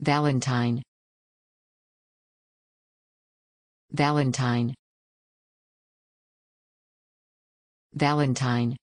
Valentine Valentine Valentine